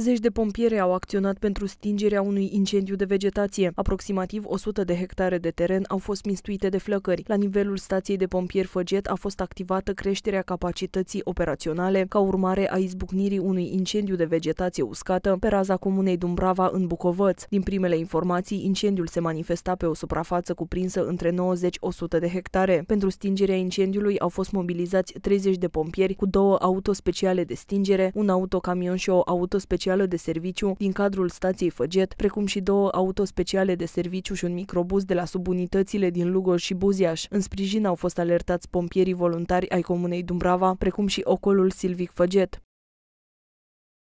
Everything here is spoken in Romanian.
Zeci de pompieri au acționat pentru stingerea unui incendiu de vegetație. Aproximativ 100 de hectare de teren au fost mistuite de flăcări. La nivelul stației de pompieri Făget a fost activată creșterea capacității operaționale ca urmare a izbucnirii unui incendiu de vegetație uscată pe raza comunei Dumbrava în Bucovăț. Din primele informații, incendiul se manifesta pe o suprafață cuprinsă între 90-100 de hectare. Pentru stingerea incendiului au fost mobilizați 30 de pompieri cu două auto speciale de stingere, un autocamion și o auto specială specială de serviciu din cadrul stației Făget, precum și două autospeciale de serviciu și un microbus de la subunitățile din Lugoj și Buziaș. În sprijin au fost alertați pompierii voluntari ai comunei Dumbrava, precum și ocolul Silvic Făget.